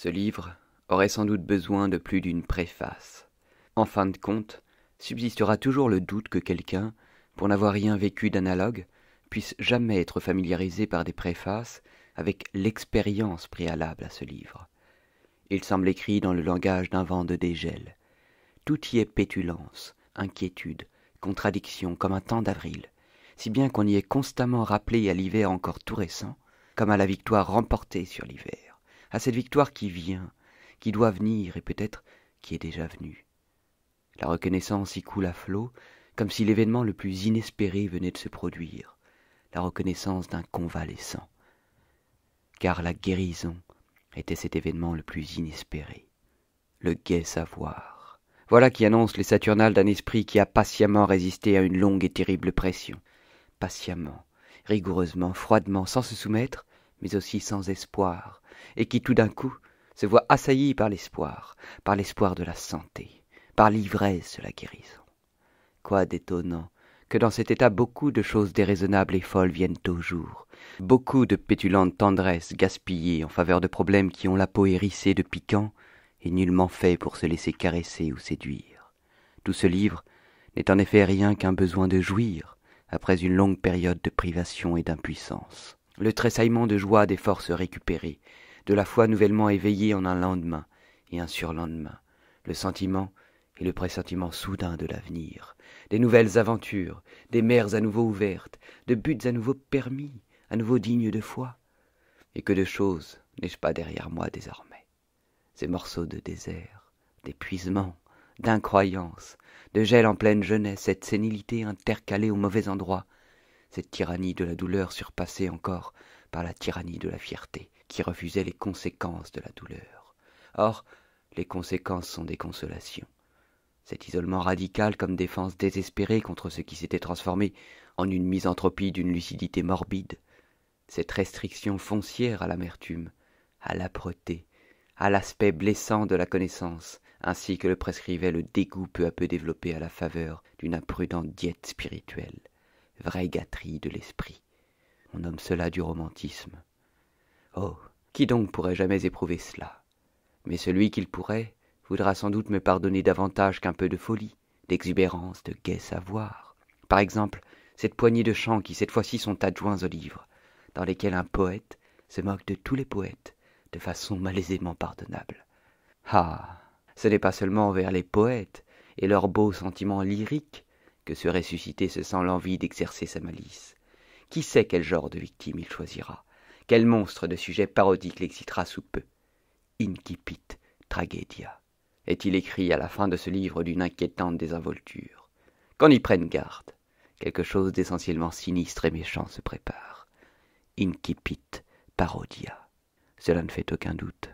Ce livre aurait sans doute besoin de plus d'une préface. En fin de compte, subsistera toujours le doute que quelqu'un, pour n'avoir rien vécu d'analogue, puisse jamais être familiarisé par des préfaces avec l'expérience préalable à ce livre. Il semble écrit dans le langage d'un vent de dégel. Tout y est pétulance, inquiétude, contradiction, comme un temps d'avril, si bien qu'on y est constamment rappelé à l'hiver encore tout récent, comme à la victoire remportée sur l'hiver à cette victoire qui vient, qui doit venir et peut-être qui est déjà venue. La reconnaissance y coule à flot, comme si l'événement le plus inespéré venait de se produire, la reconnaissance d'un convalescent. Car la guérison était cet événement le plus inespéré, le gai savoir. Voilà qui annonce les Saturnales d'un esprit qui a patiemment résisté à une longue et terrible pression. Patiemment, rigoureusement, froidement, sans se soumettre, mais aussi sans espoir, et qui tout d'un coup se voit assailli par l'espoir, par l'espoir de la santé, par l'ivresse de la guérison. Quoi d'étonnant que dans cet état beaucoup de choses déraisonnables et folles viennent au jour, beaucoup de pétulantes tendresses gaspillées en faveur de problèmes qui ont la peau hérissée de piquants et nullement faits pour se laisser caresser ou séduire. Tout ce livre n'est en effet rien qu'un besoin de jouir après une longue période de privation et d'impuissance. Le tressaillement de joie des forces récupérées de la foi nouvellement éveillée en un lendemain et un surlendemain, le sentiment et le pressentiment soudain de l'avenir, des nouvelles aventures, des mers à nouveau ouvertes, de buts à nouveau permis, à nouveau dignes de foi. Et que de choses n'ai-je pas derrière moi désormais Ces morceaux de désert, d'épuisement, d'incroyance, de gel en pleine jeunesse, cette sénilité intercalée au mauvais endroit, cette tyrannie de la douleur surpassée encore par la tyrannie de la fierté, qui refusait les conséquences de la douleur. Or, les conséquences sont des consolations. Cet isolement radical comme défense désespérée contre ce qui s'était transformé en une misanthropie d'une lucidité morbide, cette restriction foncière à l'amertume, à l'âpreté, à l'aspect blessant de la connaissance, ainsi que le prescrivait le dégoût peu à peu développé à la faveur d'une imprudente diète spirituelle, vraie gâterie de l'esprit. On nomme cela du romantisme. Oh. Qui donc pourrait jamais éprouver cela? Mais celui qu'il pourrait voudra sans doute me pardonner davantage qu'un peu de folie, d'exubérance, de gai savoir. Par exemple, cette poignée de chants qui cette fois-ci sont adjoints au livre, dans lesquels un poète se moque de tous les poètes de façon malaisément pardonnable. Ah. Ce n'est pas seulement envers les poètes et leurs beaux sentiments lyriques que ce ressuscité se sent l'envie d'exercer sa malice. Qui sait quel genre de victime il choisira? Quel monstre de sujet parodique l'excitera sous peu Incipit tragedia est-il écrit à la fin de ce livre d'une inquiétante désinvolture. Qu'on y prenne garde. Quelque chose d'essentiellement sinistre et méchant se prépare. Incipit parodia. Cela ne fait aucun doute.